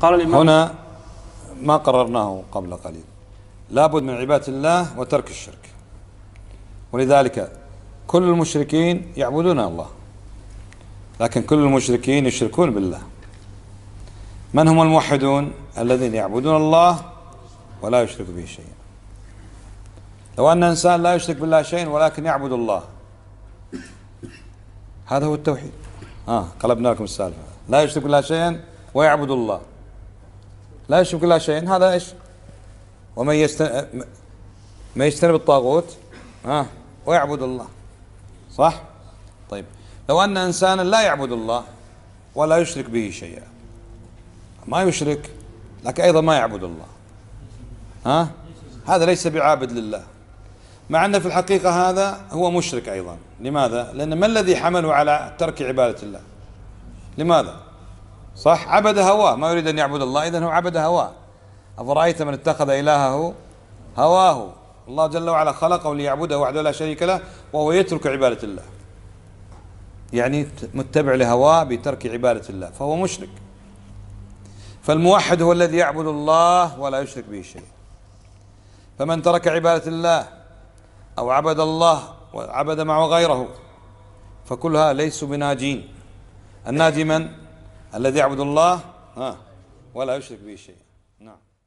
قال الإمام هنا ما قررناه قبل قليل لابد من عبادة الله وترك الشرك ولذلك كل المشركين يعبدون الله لكن كل المشركين يشركون بالله من هم الموحدون الذين يعبدون الله ولا يشرك به شيئا لو أن إنسان لا يشرك بالله شيئا ولكن يعبد الله هذا هو التوحيد آه قلبنا لكم السالفة لا يشرك بالله شيئا ويعبد الله لا يشرك بالله شيئا هذا ايش ومن يستن... ما يجتنب الطاغوت ها ويعبد الله صح طيب لو أن إنسانا لا يعبد الله ولا يشرك به شيئا ما يشرك لكن أيضا ما يعبد الله ها هذا ليس بعابد لله مع أن في الحقيقة هذا هو مشرك أيضا لماذا؟ لأن ما الذي حمله على ترك عبادة الله؟ لماذا؟ صح عبد هواه ما يريد أن يعبد الله إذا هو عبد هواه أفرأيت من اتخذ إلهه هواه الله جل وعلا خلقه ليعبده وحده لا شريك له وهو يترك عبادة الله يعني متبع لهواه بترك عبادة الله فهو مشرك فالموحد هو الذي يعبد الله ولا يشرك به شيء فمن ترك عبادة الله أو عبد الله وعبد معه غيره فكلها ليسوا بناجين الناجي من؟ الذي يعبد الله ولا يشرك به شيئا نعم